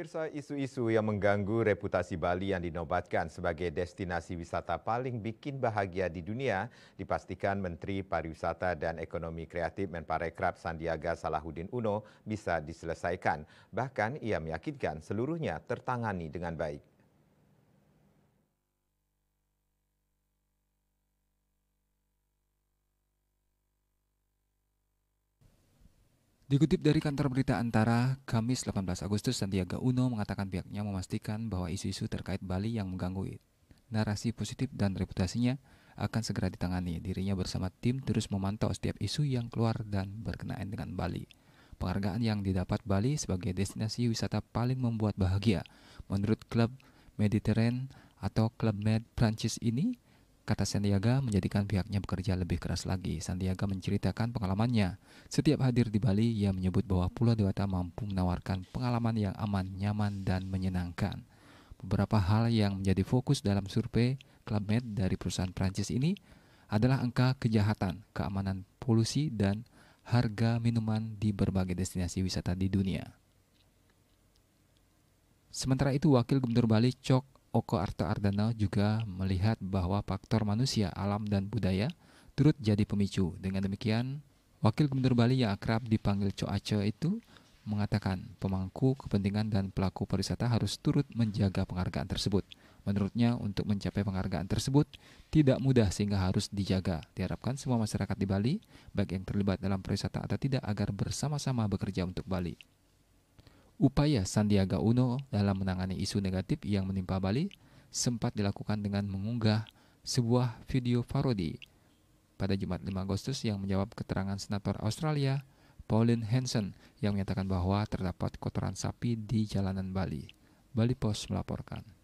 Pemirsa, isu-isu yang mengganggu reputasi Bali yang dinobatkan sebagai destinasi wisata paling bikin bahagia di dunia dipastikan Menteri Pariwisata dan Ekonomi Kreatif Menparekraf Sandiaga Salahuddin Uno bisa diselesaikan. Bahkan ia meyakinkan seluruhnya tertangani dengan baik. Dikutip dari kantor berita Antara, Kamis 18 Agustus, Sandiaga Uno mengatakan pihaknya memastikan bahwa isu-isu terkait Bali yang mengganggu narasi positif dan reputasinya akan segera ditangani. Dirinya bersama tim terus memantau setiap isu yang keluar dan berkenaan dengan Bali. Penghargaan yang didapat Bali sebagai destinasi wisata paling membuat bahagia. Menurut klub Mediterranean atau klub Med Prancis ini, Kata Sandiaga menjadikan pihaknya bekerja lebih keras lagi. Sandiaga menceritakan pengalamannya. Setiap hadir di Bali, ia menyebut bahwa Pulau Dewata mampu menawarkan pengalaman yang aman, nyaman, dan menyenangkan. Beberapa hal yang menjadi fokus dalam survei Club Med dari perusahaan Prancis ini adalah angka kejahatan, keamanan polusi, dan harga minuman di berbagai destinasi wisata di dunia. Sementara itu, Wakil Gubernur Bali Cok Oko Arto Ardana juga melihat bahwa faktor manusia, alam, dan budaya turut jadi pemicu. Dengan demikian, Wakil Gubernur Bali yang akrab dipanggil Ace itu mengatakan pemangku kepentingan dan pelaku pariwisata harus turut menjaga penghargaan tersebut. Menurutnya untuk mencapai penghargaan tersebut tidak mudah sehingga harus dijaga. Diharapkan semua masyarakat di Bali, baik yang terlibat dalam pariwisata atau tidak, agar bersama-sama bekerja untuk Bali. Upaya Sandiaga Uno dalam menangani isu negatif yang menimpa Bali sempat dilakukan dengan mengunggah sebuah video parodi pada Jumat 5 Agustus yang menjawab keterangan Senator Australia Pauline Hanson yang menyatakan bahwa terdapat kotoran sapi di jalanan Bali. Bali Post melaporkan.